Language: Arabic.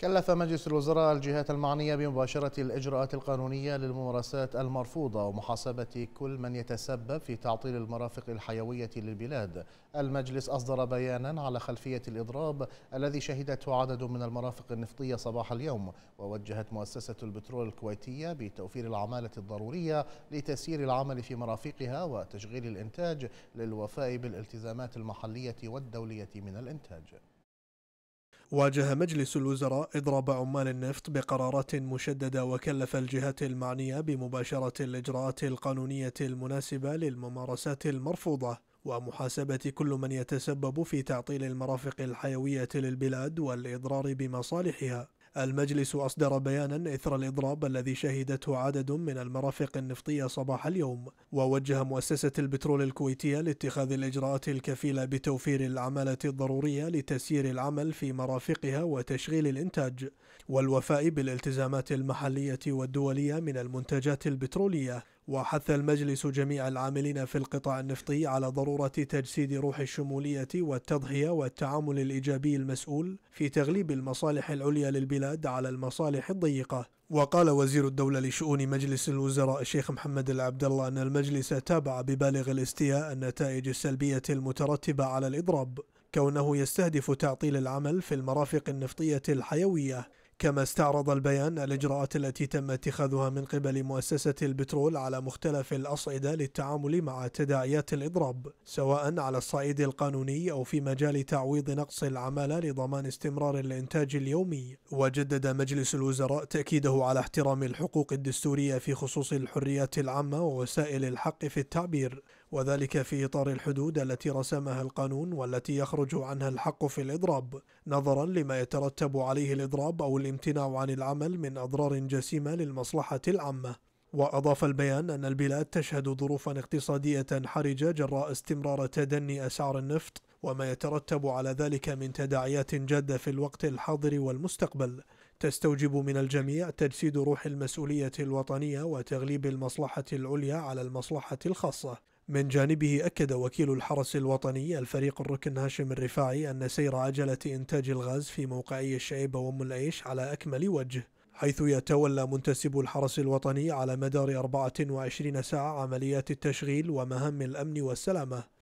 كلف مجلس الوزراء الجهات المعنية بمباشرة الإجراءات القانونية للممارسات المرفوضة ومحاسبة كل من يتسبب في تعطيل المرافق الحيوية للبلاد المجلس أصدر بيانا على خلفية الإضراب الذي شهدته عدد من المرافق النفطية صباح اليوم ووجهت مؤسسة البترول الكويتية بتوفير العمالة الضرورية لتسيير العمل في مرافقها وتشغيل الإنتاج للوفاء بالالتزامات المحلية والدولية من الإنتاج واجه مجلس الوزراء إضراب عمال النفط بقرارات مشددة وكلف الجهات المعنية بمباشرة الإجراءات القانونية المناسبة للممارسات المرفوضة ومحاسبة كل من يتسبب في تعطيل المرافق الحيوية للبلاد والإضرار بمصالحها المجلس أصدر بيانا إثر الإضراب الذي شهدته عدد من المرافق النفطية صباح اليوم ووجه مؤسسة البترول الكويتية لاتخاذ الإجراءات الكفيلة بتوفير العمالة الضرورية لتسيير العمل في مرافقها وتشغيل الإنتاج والوفاء بالالتزامات المحلية والدولية من المنتجات البترولية وحث المجلس جميع العاملين في القطاع النفطي على ضرورة تجسيد روح الشمولية والتضحية والتعامل الإيجابي المسؤول في تغليب المصالح العليا للبلاد على المصالح الضيقة وقال وزير الدولة لشؤون مجلس الوزراء الشيخ محمد العبد الله أن المجلس تابع ببالغ الاستياء النتائج السلبية المترتبة على الإضراب كونه يستهدف تعطيل العمل في المرافق النفطية الحيوية كما استعرض البيان الإجراءات التي تم اتخاذها من قبل مؤسسة البترول على مختلف الأصعدة للتعامل مع تداعيات الإضراب سواء على الصعيد القانوني أو في مجال تعويض نقص العمالة لضمان استمرار الإنتاج اليومي وجدد مجلس الوزراء تأكيده على احترام الحقوق الدستورية في خصوص الحريات العامة ووسائل الحق في التعبير وذلك في إطار الحدود التي رسمها القانون والتي يخرج عنها الحق في الإضراب نظرا لما يترتب عليه الإضراب أو الامتناع عن العمل من أضرار جسيمة للمصلحة العامة وأضاف البيان أن البلاد تشهد ظروفا اقتصادية حرجة جراء استمرار تدني أسعار النفط وما يترتب على ذلك من تداعيات جادة في الوقت الحاضر والمستقبل تستوجب من الجميع تجسيد روح المسؤولية الوطنية وتغليب المصلحة العليا على المصلحة الخاصة من جانبه أكد وكيل الحرس الوطني الفريق الركن هاشم الرفاعي أن سير عجلة إنتاج الغاز في موقعي الشعيبة وأم العيش على أكمل وجه حيث يتولى منتسب الحرس الوطني على مدار 24 ساعة عمليات التشغيل ومهام الأمن والسلامة